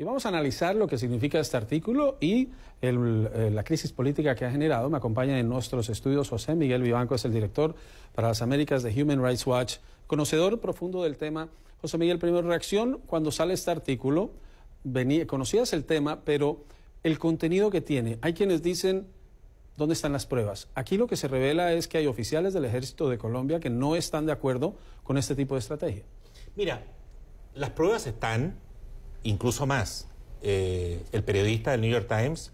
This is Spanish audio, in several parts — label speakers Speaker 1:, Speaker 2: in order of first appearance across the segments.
Speaker 1: Y vamos a analizar lo que significa este artículo y eh, la crisis política que ha generado. Me acompaña en nuestros estudios José Miguel Vivanco, es el director para las Américas de Human Rights Watch, conocedor profundo del tema. José Miguel, primera reacción, cuando sale este artículo, venía, conocías el tema, pero el contenido que tiene, hay quienes dicen, ¿dónde están las pruebas? Aquí lo que se revela es que hay oficiales del ejército de Colombia que no están de acuerdo con este tipo de estrategia. Mira, las pruebas están, incluso
Speaker 2: más. Eh, el periodista del New York Times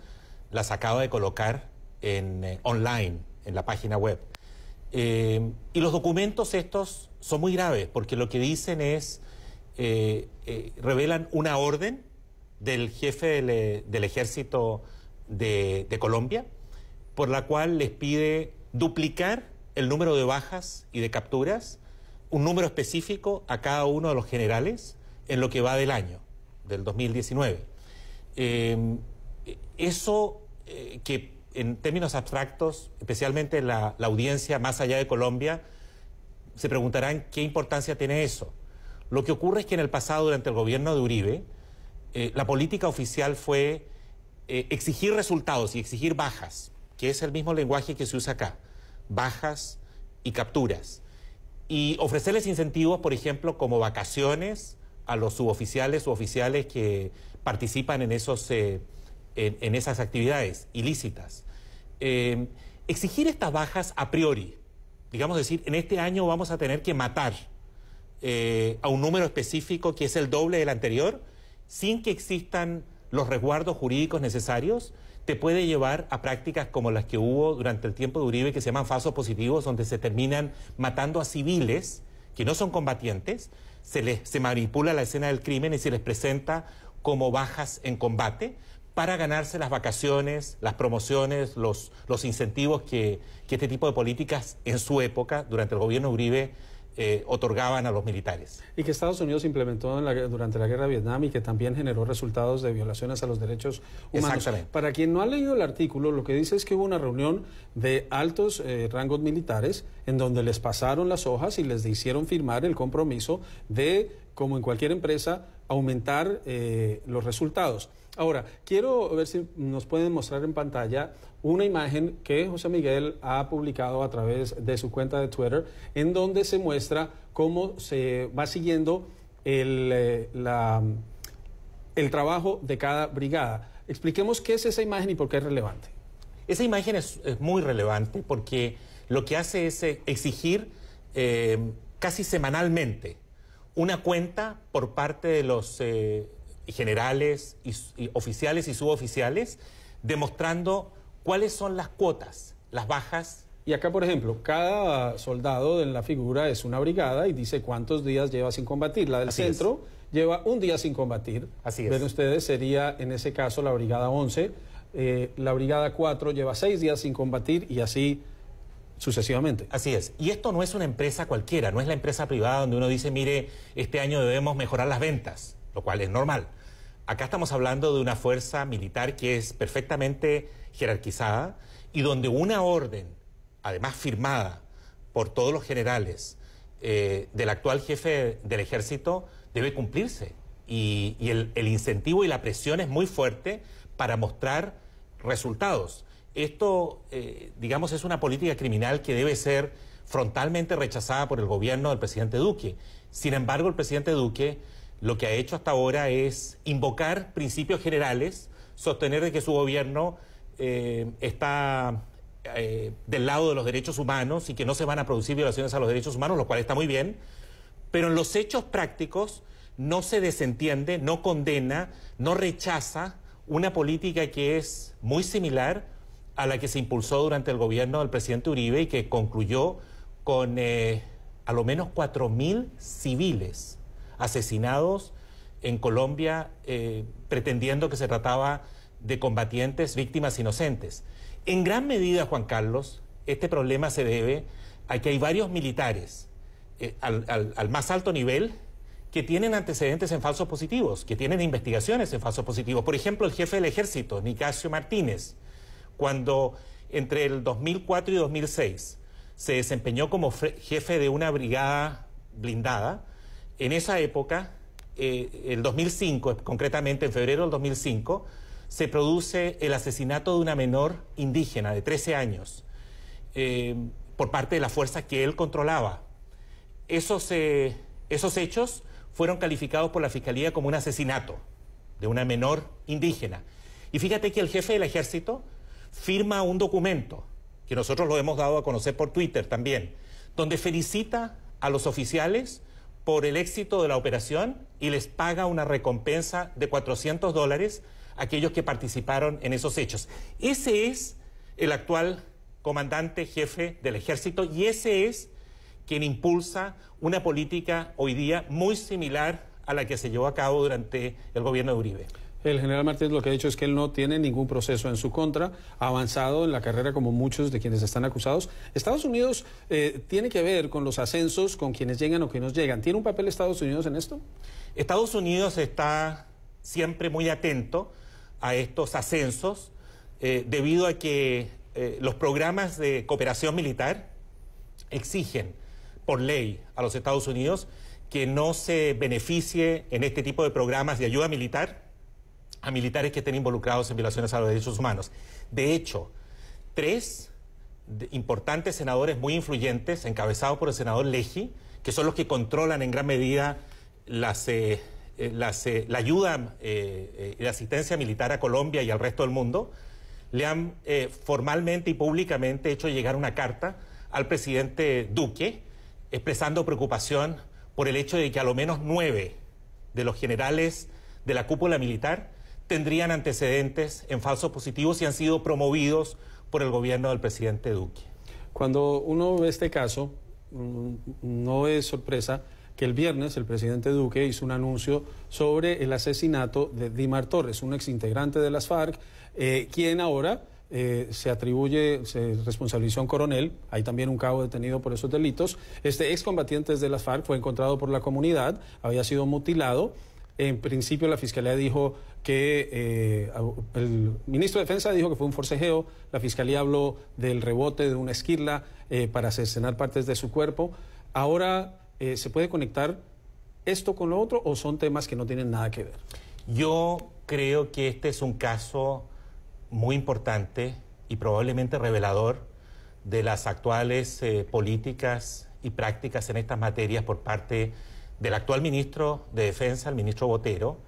Speaker 2: las acaba de colocar en, eh, online, en la página web. Eh, y los documentos estos son muy graves porque lo que dicen es, revelan una orden del jefe del, ejército de Colombia por la cual les pide duplicar el número de bajas y de capturas, un número específico a cada uno de los generales en lo que va del año del 2019. Em, eso eh, que en términos abstractos, especialmente la, audiencia más allá de Colombia, se preguntarán qué importancia tiene eso. Lo que ocurre es que en el pasado, durante el gobierno de Uribe, eh, la política oficial fue eh, exigir resultados y exigir bajas, que es el mismo lenguaje que se usa acá, bajas y capturas. Y ofrecerles incentivos, por ejemplo, como vacaciones, a los suboficiales u oficiales que participan en, esos, eh, en, esas actividades ilícitas. Eh, exigir estas bajas a priori, digamos decir, en este año vamos a tener que matar eh, a un número específico que es el doble del anterior, sin que existan los resguardos jurídicos necesarios, te puede llevar a prácticas como las que hubo durante el tiempo de Uribe, que se llaman falsos positivos, donde se terminan matando a civiles que no son combatientes, se, les, se manipula la escena del crimen y se les presenta como bajas en combate para ganarse las vacaciones, las promociones, los, los incentivos que, que este tipo de políticas en su época, durante el gobierno Uribe, eh, otorgaban a los militares.
Speaker 1: Y que Estados Unidos implementó durante la guerra de Vietnam y que también generó resultados de violaciones a los derechos humanos. Exactamente. Para quien no ha leído el artículo, lo que dice es que hubo una reunión de altos eh, rangos militares en donde les pasaron las hojas y les hicieron firmar el compromiso de, como en cualquier empresa, aumentar eh, los resultados. Ahora, quiero ver si nos pueden mostrar en pantalla una imagen que José Miguel ha publicado a través de su cuenta de Twitter, en donde se muestra cómo se va siguiendo el, eh, trabajo de cada brigada. Expliquemos qué es esa imagen y por qué es relevante. Esa imagen es,
Speaker 2: muy relevante porque lo que hace es eh, exigir eh, casi semanalmente una cuenta por parte de los generales y, oficiales y suboficiales, demostrando cuáles son las cuotas,
Speaker 1: las bajas. Y acá, por ejemplo, cada soldado en la figura es una brigada y dice cuántos días lleva sin combatir. La del centro lleva un día sin combatir. Así es. Ven ustedes, sería en ese caso la brigada 11. Eh, la Brigada 4 lleva seis días sin combatir y así sucesivamente. Así es. Y esto no es una empresa cualquiera, no es la
Speaker 2: empresa privada donde uno dice, mire, este año debemos mejorar las ventas lo cual es normal. Acá estamos hablando de una fuerza militar que es perfectamente jerarquizada y donde una orden, además firmada por todos los generales eh, del actual jefe del ejército, debe cumplirse. Y, el, incentivo y la presión es muy fuerte para mostrar resultados. Esto, eh, digamos, es una política criminal que debe ser frontalmente rechazada por el gobierno del presidente Duque. Sin embargo, el presidente Duque lo que ha hecho hasta ahora es invocar principios generales, sostener de que su gobierno eh, está eh, del lado de los derechos humanos y que no se van a producir violaciones a los derechos humanos, lo cual está muy bien, pero en los hechos prácticos no se desentiende, no condena, no rechaza una política que es muy similar a la que se impulsó durante el gobierno del presidente Uribe y que concluyó con eh, a lo menos 4.000 civiles asesinados en Colombia eh, pretendiendo que se trataba de combatientes, víctimas inocentes. En gran medida, Juan Carlos, este problema se debe a que hay varios militares eh, al, al más alto nivel que tienen antecedentes en falsos positivos, que tienen investigaciones en falsos positivos. Por ejemplo, el jefe del ejército, Nicasio Martínez, cuando entre el 2004 y 2006 se desempeñó como jefe de una brigada blindada, en esa época, eh, el 2005, concretamente en febrero del 2005, se produce el asesinato de una menor indígena de 13 años eh, por parte de la fuerza que él controlaba. Eh, esos hechos fueron calificados por la Fiscalía como un asesinato de una menor indígena. Y fíjate que el jefe del ejército firma un documento, que nosotros lo hemos dado a conocer por Twitter también, donde felicita a los oficiales por el éxito de la operación y les paga una recompensa de 400 dólares a aquellos que participaron en esos hechos. Ese es el actual comandante jefe del ejército y ese es quien impulsa una
Speaker 1: política hoy día muy similar a la que se llevó a cabo durante el gobierno de Uribe el general Martínez lo que ha dicho es que él no tiene ningún proceso en su contra, ha avanzado en la carrera como muchos de quienes están acusados. Estados Unidos eh, tiene que ver con los ascensos, con quienes llegan o que no llegan. ¿Tiene un papel Estados Unidos en esto? Estados Unidos está siempre
Speaker 2: muy atento a estos ascensos eh, debido a que eh, los programas de cooperación militar exigen por ley a los Estados Unidos que no se beneficie en este tipo de programas de ayuda militar a militares que estén involucrados en violaciones a los derechos humanos. De hecho, tres importantes senadores muy influyentes, encabezados por el senador Leji, que son los que controlan en gran medida eh, eh, eh, la ayuda y la asistencia militar a Colombia y al resto del mundo, le han formalmente y públicamente hecho llegar una carta al presidente Duque expresando preocupación por el hecho de que a lo menos nueve de los generales de la cúpula militar tendrían antecedentes en falsos positivos y han sido promovidos por el gobierno del
Speaker 1: presidente Duque. Cuando uno ve este caso, mm, no es sorpresa que el viernes el presidente Duque hizo un anuncio sobre el asesinato de Dimar Torres, un exintegrante de las FARC, eh, quien ahora eh, se atribuye, responsabilización un coronel, hay también un cabo detenido por esos delitos. Este excombatiente de las FARC fue encontrado por la comunidad, había sido mutilado en principio la Fiscalía dijo que eh, el ministro de Defensa dijo que fue un forcejeo, la Fiscalía habló del rebote de una esquirla eh, para asesinar partes de su cuerpo. Ahora, eh, ¿se puede conectar esto con lo otro o son temas que no tienen nada que ver? Yo
Speaker 2: creo que este es un caso muy importante y probablemente revelador de las actuales políticas y prácticas en estas materias por parte del actual ministro de Defensa, el ministro Botero,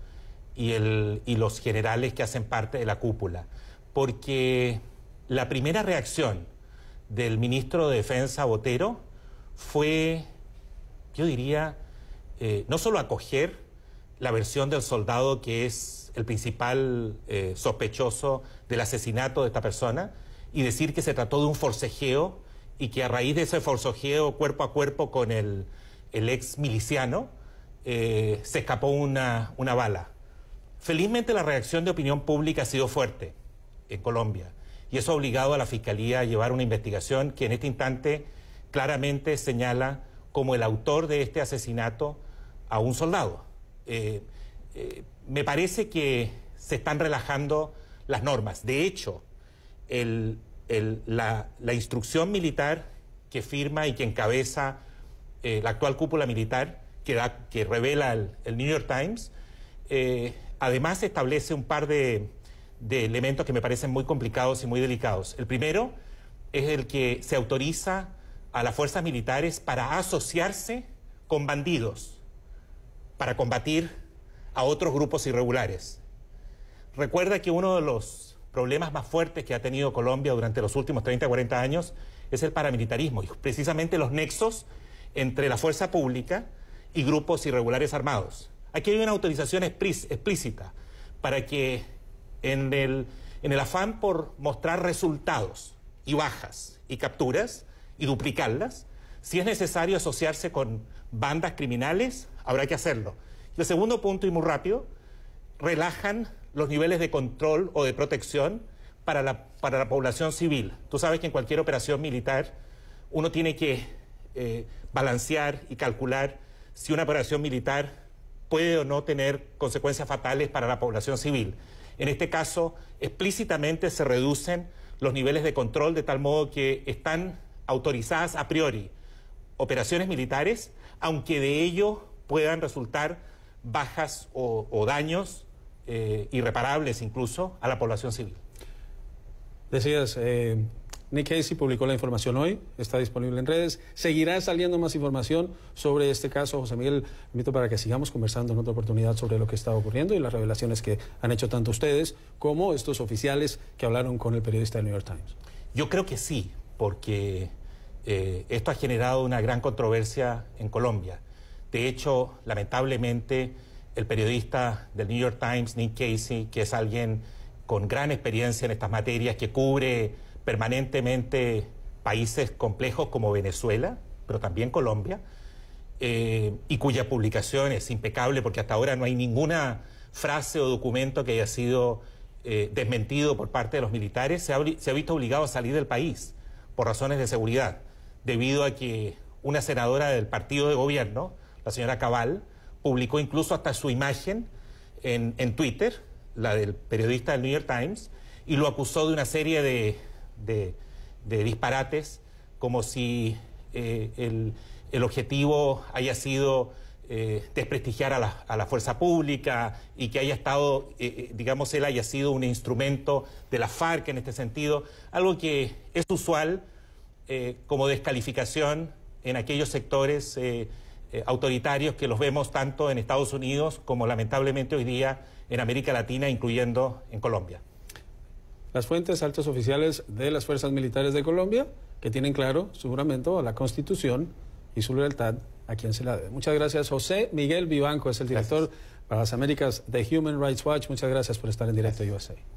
Speaker 2: y, el, y los generales que hacen parte de la cúpula. Porque la primera reacción del ministro de Defensa Botero fue, yo diría, eh, no solo acoger la versión del soldado que es el principal eh, sospechoso del asesinato de esta persona y decir que se trató de un forcejeo y que a raíz de ese forcejeo cuerpo a cuerpo con el el ex miliciano, eh, se escapó una, bala. Felizmente la reacción de opinión pública ha sido fuerte en Colombia y eso ha obligado a la Fiscalía a llevar una investigación que en este instante claramente señala como el autor de este asesinato a un soldado. Eh, eh, me parece que se están relajando las normas. De hecho, la, instrucción militar que firma y que encabeza eh, la actual cúpula militar que, revela el, New York Times, eh, además establece un par de, de, elementos que me parecen muy complicados y muy delicados. El primero es el que se autoriza a las fuerzas militares para asociarse con bandidos, para combatir a otros grupos irregulares. Recuerda que uno de los problemas más fuertes que ha tenido Colombia durante los últimos 30, 40 años es el paramilitarismo y precisamente los nexos entre la fuerza pública y grupos irregulares armados. Aquí hay una autorización explícita para que en el, en el afán por mostrar resultados y bajas y capturas y duplicarlas, si es necesario asociarse con bandas criminales, habrá que hacerlo. Y el segundo punto, y muy rápido, relajan los niveles de control o de protección para la, para la población civil. Tú sabes que en cualquier operación militar uno tiene que eh, balancear y calcular si una operación militar puede o no tener consecuencias fatales para la población civil. En este caso, explícitamente se reducen los niveles de control de tal modo que están autorizadas a priori operaciones militares, aunque de ello puedan resultar bajas o, daños eh,
Speaker 1: irreparables incluso a la población civil. Decías, eh, Nick Casey publicó la información hoy, está disponible en redes. Seguirá saliendo más información sobre este caso, José Miguel. Invito para que sigamos conversando en otra oportunidad sobre lo que está ocurriendo y las revelaciones que han hecho tanto ustedes como estos oficiales que hablaron con el periodista del New York Times. Yo creo que
Speaker 2: sí, porque eh, esto ha generado una gran controversia en Colombia. De hecho, lamentablemente, el periodista del New York Times, Nick Casey, que es alguien con gran experiencia en estas materias, que cubre permanentemente países complejos como Venezuela, pero también Colombia, eh, y cuya publicación es impecable porque hasta ahora no hay ninguna frase o documento que haya sido eh, desmentido por parte de los militares, se ha, visto obligado a salir del país por razones de seguridad, debido a que una senadora del partido de gobierno, la señora Cabal, publicó incluso hasta su imagen en Twitter, la del periodista del New York Times, y lo acusó de una serie de de, disparates, como si eh, el, objetivo haya sido eh, desprestigiar a la, fuerza pública y que haya estado, eh, digamos, él haya sido un instrumento de la FARC en este sentido, algo que es usual como descalificación en aquellos sectores autoritarios que los vemos tanto en Estados Unidos como lamentablemente hoy día en América Latina,
Speaker 1: incluyendo en Colombia las fuentes altos oficiales de las fuerzas militares de Colombia, que tienen claro su juramento a la Constitución y su lealtad a quien se la dé Muchas gracias. José Miguel Vivanco es el director para las Américas de Human Rights Watch. Muchas gracias por estar en directo, gracias. USA.